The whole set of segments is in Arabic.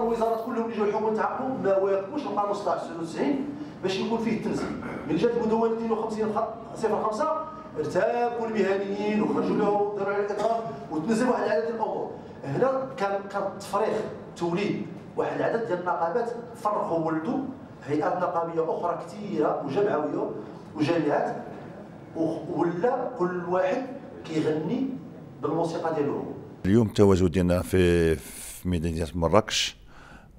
الوزارات كلهم اللي جاو يحوموا تعاقبوا ما واكبوش القانون 1696 باش يكون فيه التنزيل من جات المدونه 52 05 5 ارتابوا المهنيين وخرجوا لهم دروا على الاطراف وتنزل واحد العدد الامور هنا كان كان التفريخ توليد واحد العدد ديال النقابات فرقوا ولدوا هيئات نقابيه اخرى كثيره وجمعويه وجامعات ولا كل واحد كيغني بالموسيقى ديالو اليوم ديالنا في في مدينه مراكش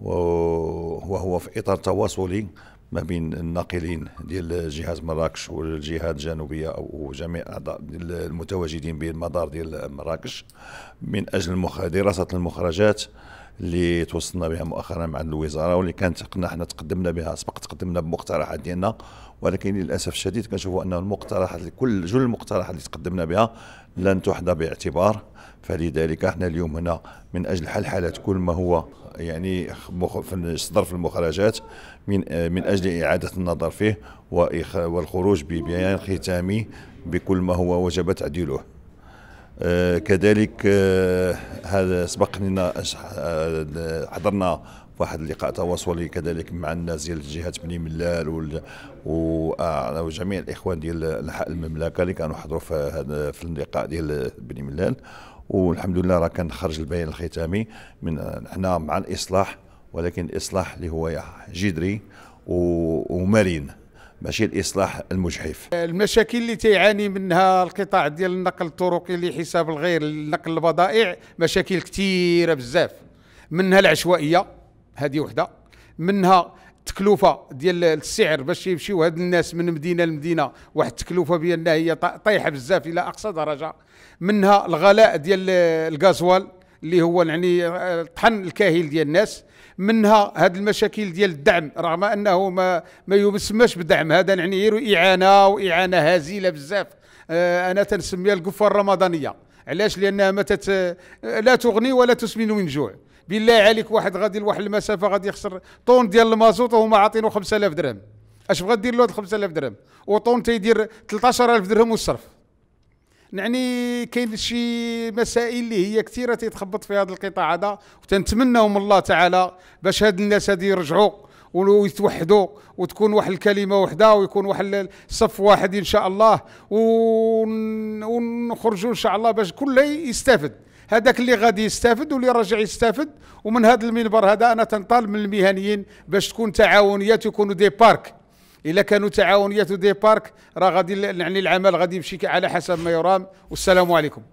وهو في اطار تواصلي ما بين الناقلين ديال جهاز مراكش والجهات الجنوبيه او جميع الاعضاء المتواجدين بالمدار ديال مراكش من اجل دراسه المخرجات اللي توصلنا بها مؤخرا مع الوزاره واللي كانت حنا تقدمنا بها سبق تقدمنا بمقترحات ديالنا ولكن للاسف الشديد كنشوفوا ان المقترحات كل جل المقترحات اللي تقدمنا بها لن تحظى باعتبار فلذلك احنا اليوم هنا من اجل حل حاله كل ما هو يعني في صدر في المخرجات من آه، من اجل اعاده النظر فيه والخروج ببيان ختامي بكل ما هو وجب تعديله آه، كذلك آه، هذا سبق لنا آه، حضرنا واحد اللقاء تواصلي كذلك مع الناس ديال الجهات بني ملال وجميع الاخوان ديال انحاء المملكه اللي كانوا حضروا في هذا في اللقاء ديال بني ملال والحمد لله راه كان خرج البيان الختامي من حنا مع الاصلاح ولكن الاصلاح اللي هو جذري ومرن ماشي الاصلاح المجحف المشاكل اللي تيعاني منها القطاع ديال النقل الطرقي لحساب الغير النقل البضائع مشاكل كثيره بزاف منها العشوائيه هذه وحده منها التكلفه ديال السعر باش يمشيو هاد الناس من مدينه لمدينه واحد التكلفه بانها هي طايحه بزاف الى اقصى درجه منها الغلاء ديال الغازوال اللي هو يعني آه، طحن الكاهل ديال الناس منها هذه المشاكل ديال الدعم رغم انه ما ما يسماش بدعم هذا يعني غير اعانه واعانه هزيله بزاف آه، انا تنسميها القفه الرمضانيه علاش لانها ما تت... آه، لا تغني ولا تسمن من جوع بالله عليك واحد غادي لواحد المسافه غادي يخسر طون ديال المازوط وهما عاطينه 5000 درهم اش بغا دير له هاد 5000 درهم وطون تيدير 13000 درهم والصرف يعني كاين شي مسائل اللي هي كثيره تيتخبط في هذا القطاع هذا وتنتمناو من الله تعالى باش هاد الناس هادي يرجعوا ويتوحدوا وتكون واحد الكلمه وحده ويكون واحد الصف واحد ان شاء الله ونخرجوا ان شاء الله باش كل يستافد هذاك اللي غادي يستافد واللي راجع يستافد ومن هذا المنبر هذا انا تنطالب من المهنيين باش تكون تعاونيات يكونوا دي بارك الا كانوا تعاونيات دي بارك راه غادي يعني العمل غادي يمشي على حسب ما يرام والسلام عليكم